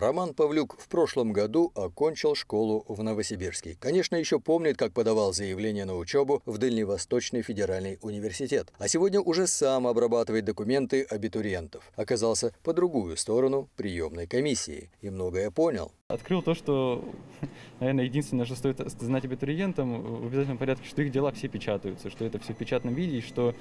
Роман Павлюк в прошлом году окончил школу в Новосибирске. Конечно, еще помнит, как подавал заявление на учебу в Дальневосточный федеральный университет. А сегодня уже сам обрабатывает документы абитуриентов. Оказался по другую сторону приемной комиссии. И многое понял. Открыл то, что, наверное, единственное, что стоит знать абитуриентам, в обязательном порядке, что их дела все печатаются, что это все в печатном виде, и что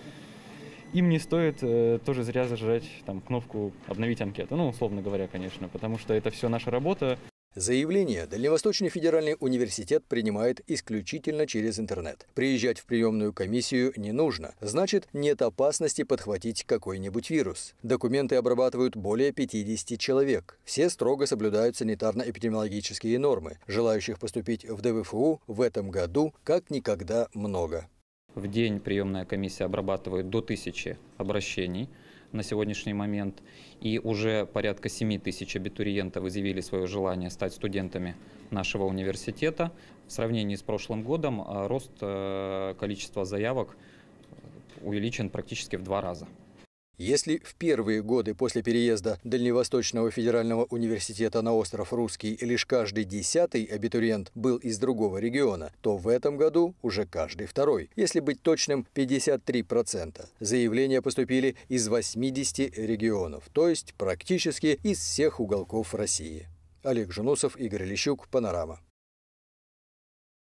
им не стоит э, тоже зря зажать там кнопку «Обновить анкету», ну, условно говоря, конечно, потому что это все наша работа. Заявление Дальневосточный федеральный университет принимает исключительно через интернет. Приезжать в приемную комиссию не нужно, значит нет опасности подхватить какой-нибудь вирус. Документы обрабатывают более 50 человек. Все строго соблюдают санитарно-эпидемиологические нормы. Желающих поступить в ДВФУ в этом году как никогда много. В день приемная комиссия обрабатывает до 1000 обращений на сегодняшний момент. И уже порядка 7 тысяч абитуриентов изъявили свое желание стать студентами нашего университета. В сравнении с прошлым годом э, рост э, количества заявок увеличен практически в два раза. Если в первые годы после переезда Дальневосточного федерального университета на остров Русский лишь каждый десятый абитуриент был из другого региона, то в этом году уже каждый второй. Если быть точным, 53%. Заявления поступили из 80 регионов, то есть практически из всех уголков России. Олег Жунусов, Игорь Лещук, Панорама.